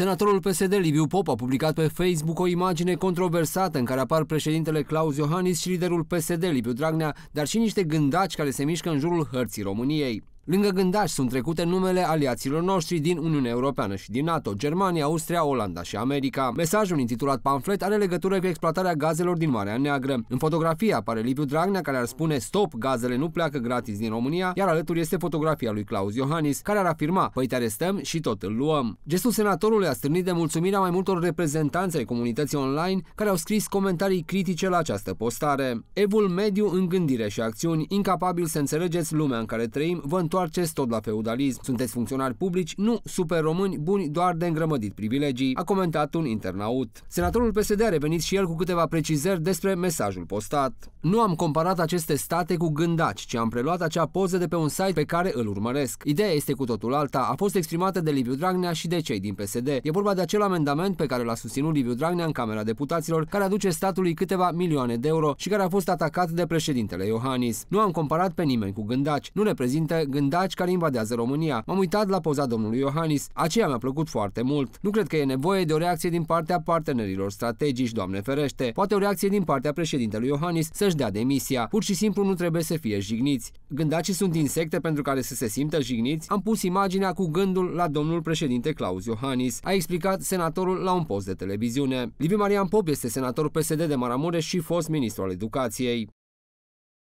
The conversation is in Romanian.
Senatorul PSD Liviu Pop a publicat pe Facebook o imagine controversată în care apar președintele Claus Iohannis și liderul PSD Liviu Dragnea, dar și niște gândaci care se mișcă în jurul hărții României. Lângă gândași sunt trecute numele aliaților noștri din Uniunea Europeană și din NATO, Germania, Austria, Olanda și America. Mesajul intitulat pamflet are legătură cu exploatarea gazelor din Marea Neagră. În fotografie apare Liviu Dragnea care ar spune stop, gazele nu pleacă gratis din România, iar alături este fotografia lui Claus Iohannis care ar afirma păi te arestăm și tot îl luăm. Gestul senatorului a strânit de mulțumirea mai multor reprezentanți ai comunității online care au scris comentarii critice la această postare. Evul mediu în gândire și acțiuni, incapabil să înțelegeți lumea în care trăim, vă întoarce întoarceți tot la feudalism. Sunteți funcționari publici, nu super români buni doar de îngrămădit privilegii, a comentat un internaut. Senatorul PSD a revenit și el cu câteva precizări despre mesajul postat. Nu am comparat aceste state cu gândaci, ci am preluat acea poză de pe un site pe care îl urmăresc. Ideea este cu totul alta, a fost exprimată de Liviu Dragnea și de cei din PSD. E vorba de acel amendament pe care l-a susținut Liviu Dragnea în Camera Deputaților, care aduce statului câteva milioane de euro și care a fost atacat de președintele Iohannis. Nu am comparat pe nimeni cu gândaci, nu reprezintă gândaci când daci care invadează România. M-am uitat la poza domnului Iohannis, aceea mi-a plăcut foarte mult. Nu cred că e nevoie de o reacție din partea partenerilor strategici, doamne ferește. Poate o reacție din partea președintelui Iohannis să-și dea demisia. Pur și simplu nu trebuie să fie jigniți. Gândacii sunt insecte pentru care să se simtă jigniți? Am pus imaginea cu gândul la domnul președinte Claus Iohannis, a explicat senatorul la un post de televiziune. Liviu Marian Pop este senator PSD de Maramureș și fost ministru al educației.